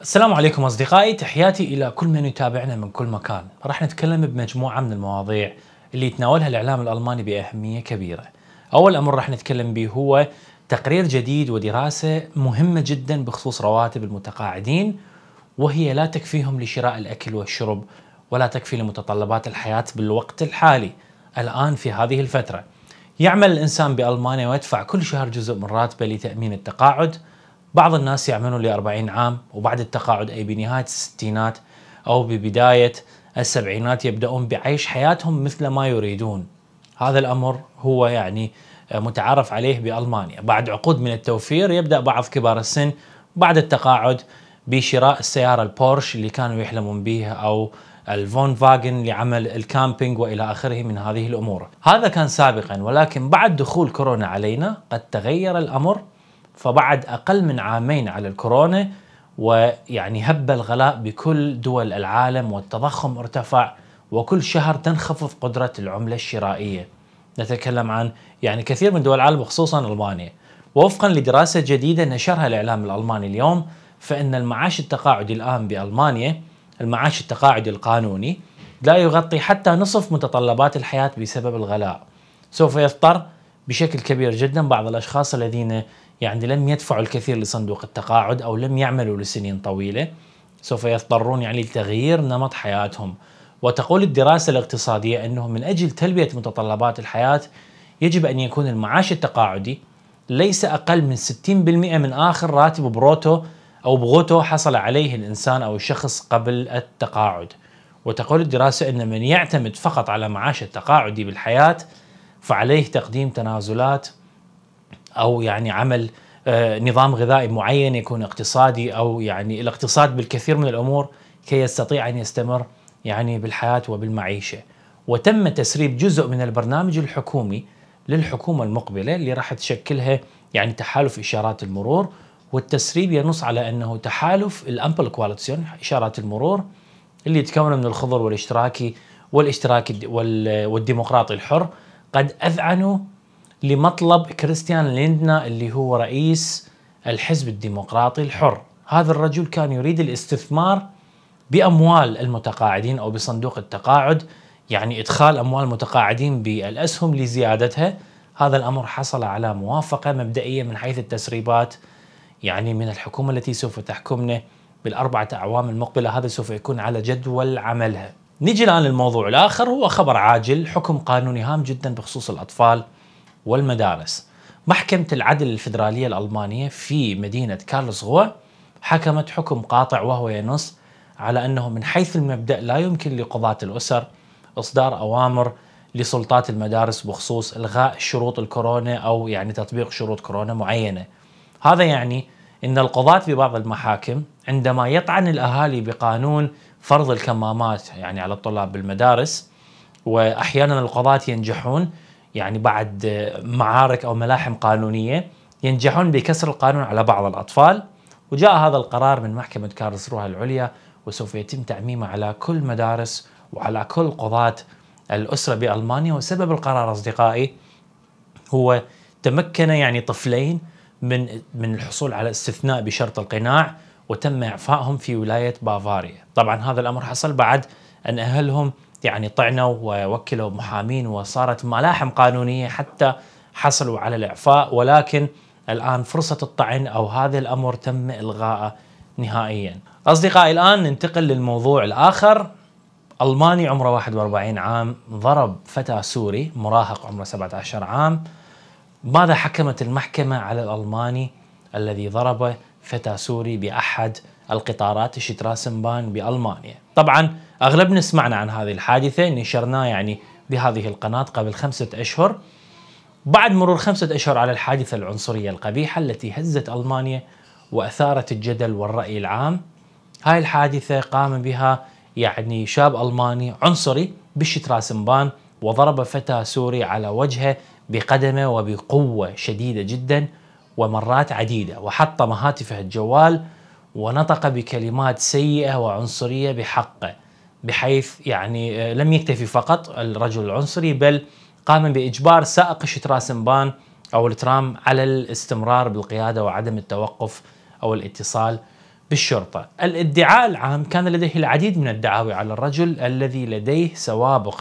السلام عليكم اصدقائي تحياتي الى كل من يتابعنا من كل مكان راح نتكلم بمجموعه من المواضيع اللي يتناولها الاعلام الالماني باهميه كبيره اول امر راح نتكلم به هو تقرير جديد ودراسه مهمه جدا بخصوص رواتب المتقاعدين وهي لا تكفيهم لشراء الاكل والشرب ولا تكفي لمتطلبات الحياه بالوقت الحالي الان في هذه الفتره يعمل الانسان بالمانيا ويدفع كل شهر جزء من راتبه لتامين التقاعد بعض الناس يعملون ل 40 عام وبعد التقاعد اي بنهايه الستينات او ببدايه السبعينات يبداون بعيش حياتهم مثل ما يريدون. هذا الامر هو يعني متعارف عليه بالمانيا، بعد عقود من التوفير يبدا بعض كبار السن بعد التقاعد بشراء السياره البورش اللي كانوا يحلمون به او الفون فاجن لعمل الكامبينج والى اخره من هذه الامور. هذا كان سابقا ولكن بعد دخول كورونا علينا قد تغير الامر فبعد أقل من عامين على الكورونا ويعني هب الغلاء بكل دول العالم والتضخم ارتفع وكل شهر تنخفض قدرة العملة الشرائية نتكلم عن يعني كثير من دول العالم وخصوصا ألمانيا ووفقا لدراسة جديدة نشرها الإعلام الألماني اليوم فإن المعاش التقاعدي الآن بألمانيا المعاش التقاعدي القانوني لا يغطي حتى نصف متطلبات الحياة بسبب الغلاء سوف يضطر بشكل كبير جدا بعض الاشخاص الذين يعني لم يدفعوا الكثير لصندوق التقاعد او لم يعملوا لسنين طويله سوف يضطرون يعني لتغيير نمط حياتهم وتقول الدراسه الاقتصاديه انه من اجل تلبيه متطلبات الحياه يجب ان يكون المعاش التقاعدي ليس اقل من 60% من اخر راتب بروتو او بغوتو حصل عليه الانسان او الشخص قبل التقاعد وتقول الدراسه ان من يعتمد فقط على معاش التقاعدي بالحياه فعليه تقديم تنازلات او يعني عمل آه، نظام غذائي معين يكون اقتصادي او يعني الاقتصاد بالكثير من الامور كي يستطيع ان يستمر يعني بالحياه وبالمعيشه. وتم تسريب جزء من البرنامج الحكومي للحكومه المقبله اللي راح تشكلها يعني تحالف اشارات المرور والتسريب ينص على انه تحالف الامبل كواليتسيون اشارات المرور اللي يتكون من الخضر والاشتراكي والاشتراكي والديمقراطي الحر قد أذعنوا لمطلب كريستيان ليندنا اللي هو رئيس الحزب الديمقراطي الحر هذا الرجل كان يريد الاستثمار بأموال المتقاعدين أو بصندوق التقاعد يعني إدخال أموال المتقاعدين بالأسهم لزيادتها هذا الأمر حصل على موافقة مبدئية من حيث التسريبات يعني من الحكومة التي سوف تحكمنا بالأربعة أعوام المقبلة هذا سوف يكون على جدول عملها نجي الآن للموضوع الآخر هو خبر عاجل حكم قانوني هام جدا بخصوص الأطفال والمدارس محكمة العدل الفدرالية الألمانية في مدينة كارلس غوه حكمت حكم قاطع وهو ينص على أنه من حيث المبدأ لا يمكن لقضاة الأسر إصدار أوامر لسلطات المدارس بخصوص إلغاء شروط الكورونا أو يعني تطبيق شروط كورونا معينة هذا يعني أن القضاة في بعض المحاكم عندما يطعن الأهالي بقانون فرض الكمامات يعني على الطلاب بالمدارس واحيانا القضاة ينجحون يعني بعد معارك او ملاحم قانونيه ينجحون بكسر القانون على بعض الاطفال وجاء هذا القرار من محكمه كارلس روها العليا وسوف يتم تعميمه على كل مدارس وعلى كل قضاة الاسره بالمانيا وسبب القرار اصدقائي هو تمكن يعني طفلين من من الحصول على استثناء بشرط القناع وتم إعفائهم في ولاية بافاريا طبعا هذا الأمر حصل بعد أن أهلهم يعني طعنوا ووكلوا محامين وصارت ملاحم قانونية حتى حصلوا على الإعفاء ولكن الآن فرصة الطعن أو هذا الأمر تم إلغائه نهائيا أصدقائي الآن ننتقل للموضوع الآخر ألماني عمره 41 عام ضرب فتى سوري مراهق عمره 17 عام ماذا حكمت المحكمة على الألماني الذي ضربه فتى سوري بأحد القطارات شتراسنبان بألمانيا طبعا أغلبنا سمعنا عن هذه الحادثة نشرناه يعني بهذه القناة قبل خمسة أشهر بعد مرور خمسة أشهر على الحادثة العنصرية القبيحة التي هزت ألمانيا وأثارت الجدل والرأي العام هاي الحادثة قام بها يعني شاب ألماني عنصري بالشتراسنبان وضرب فتى سوري على وجهه بقدمه وبقوة شديدة جدا ومرات عديدة وحطم هاتفه الجوال ونطق بكلمات سيئة وعنصرية بحقه بحيث يعني آه، لم يكتفي فقط الرجل العنصري بل قام بإجبار سائق الشتراسنبان أو الترام على الاستمرار بالقيادة وعدم التوقف أو الاتصال بالشرطة الادعاء العام كان لديه العديد من الدعاوي على الرجل الذي لديه سوابق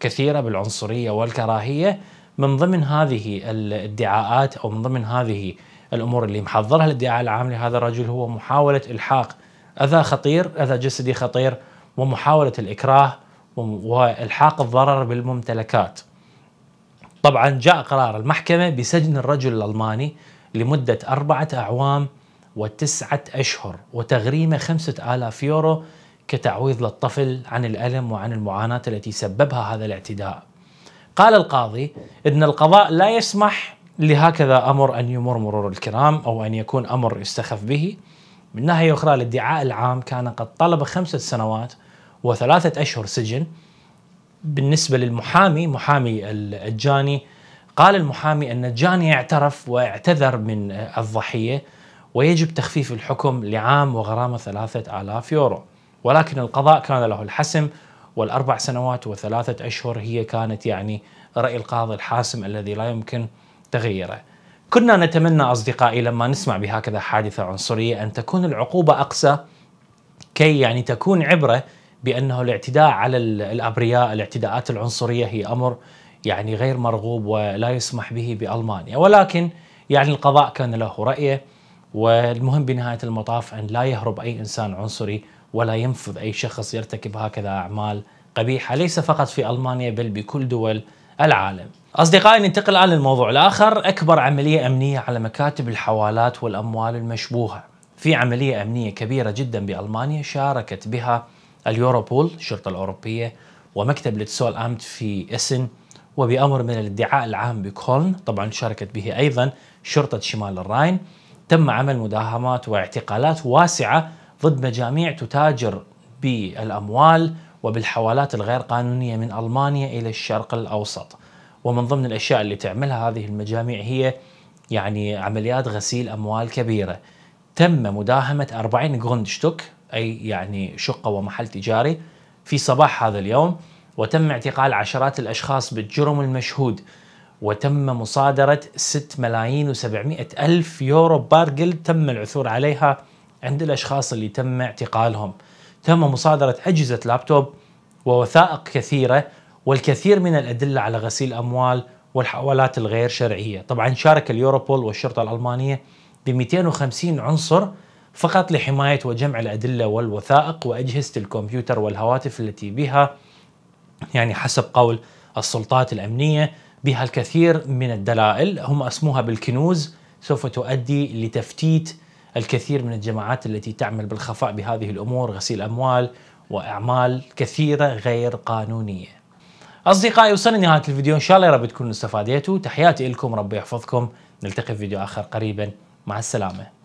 كثيرة بالعنصرية والكراهية من ضمن هذه الادعاءات او من ضمن هذه الامور اللي محضرها الادعاء العام لهذا الرجل هو محاوله الحاق اذى خطير اذى جسدي خطير ومحاوله الاكراه والحاق الضرر بالممتلكات. طبعا جاء قرار المحكمه بسجن الرجل الالماني لمده اربعه اعوام وتسعه اشهر وتغريمه 5000 يورو كتعويض للطفل عن الالم وعن المعاناه التي سببها هذا الاعتداء. قال القاضي ان القضاء لا يسمح لهكذا امر ان يمر مرور الكرام او ان يكون امر يستخف به. من ناحيه اخرى الادعاء العام كان قد طلب خمسه سنوات وثلاثه اشهر سجن. بالنسبه للمحامي محامي الجاني قال المحامي ان الجاني اعترف واعتذر من الضحيه ويجب تخفيف الحكم لعام وغرامه 3000 يورو. ولكن القضاء كان له الحسم والأربع سنوات وثلاثة أشهر هي كانت يعني رأي القاضي الحاسم الذي لا يمكن تغييره كنا نتمنى أصدقائي لما نسمع بهكذا حادثة عنصرية أن تكون العقوبة أقسى كي يعني تكون عبرة بأنه الاعتداء على الأبرياء الاعتداءات العنصرية هي أمر يعني غير مرغوب ولا يسمح به بألمانيا ولكن يعني القضاء كان له رأيه والمهم بنهاية المطاف أن لا يهرب أي إنسان عنصري ولا ينفذ أي شخص يرتكب هكذا أعمال قبيحة ليس فقط في ألمانيا بل بكل دول العالم أصدقائي ننتقل الآن للموضوع الآخر أكبر عملية أمنية على مكاتب الحوالات والأموال المشبوهة في عملية أمنية كبيرة جدا بألمانيا شاركت بها اليوروبول الشرطة الأوروبية ومكتب لتسول أمت في إسن وبأمر من الادعاء العام بكولن طبعا شاركت به أيضا شرطة شمال الراين تم عمل مداهمات واعتقالات واسعة ضد مجاميع تتاجر بالاموال وبالحوالات الغير قانونيه من المانيا الى الشرق الاوسط. ومن ضمن الاشياء اللي تعملها هذه المجاميع هي يعني عمليات غسيل اموال كبيره. تم مداهمه 40 شتوك اي يعني شقه ومحل تجاري في صباح هذا اليوم وتم اعتقال عشرات الاشخاص بالجرم المشهود وتم مصادره 6 ملايين و700 الف يورو بارجل تم العثور عليها عند الأشخاص اللي تم اعتقالهم تم مصادرة أجهزة لابتوب ووثائق كثيرة والكثير من الأدلة على غسيل أموال والحوالات الغير شرعية طبعا شارك اليوروبول والشرطة الألمانية ب 250 عنصر فقط لحماية وجمع الأدلة والوثائق وأجهزة الكمبيوتر والهواتف التي بها يعني حسب قول السلطات الأمنية بها الكثير من الدلائل هم أسموها بالكنوز سوف تؤدي لتفتيت الكثير من الجماعات التي تعمل بالخفاء بهذه الامور غسيل اموال واعمال كثيره غير قانونيه. اصدقائي وصلنا نهايه الفيديو ان شاء الله يا رب تكونوا استفاديتوا تحياتي لكم ربي يحفظكم نلتقي في فيديو اخر قريبا مع السلامه.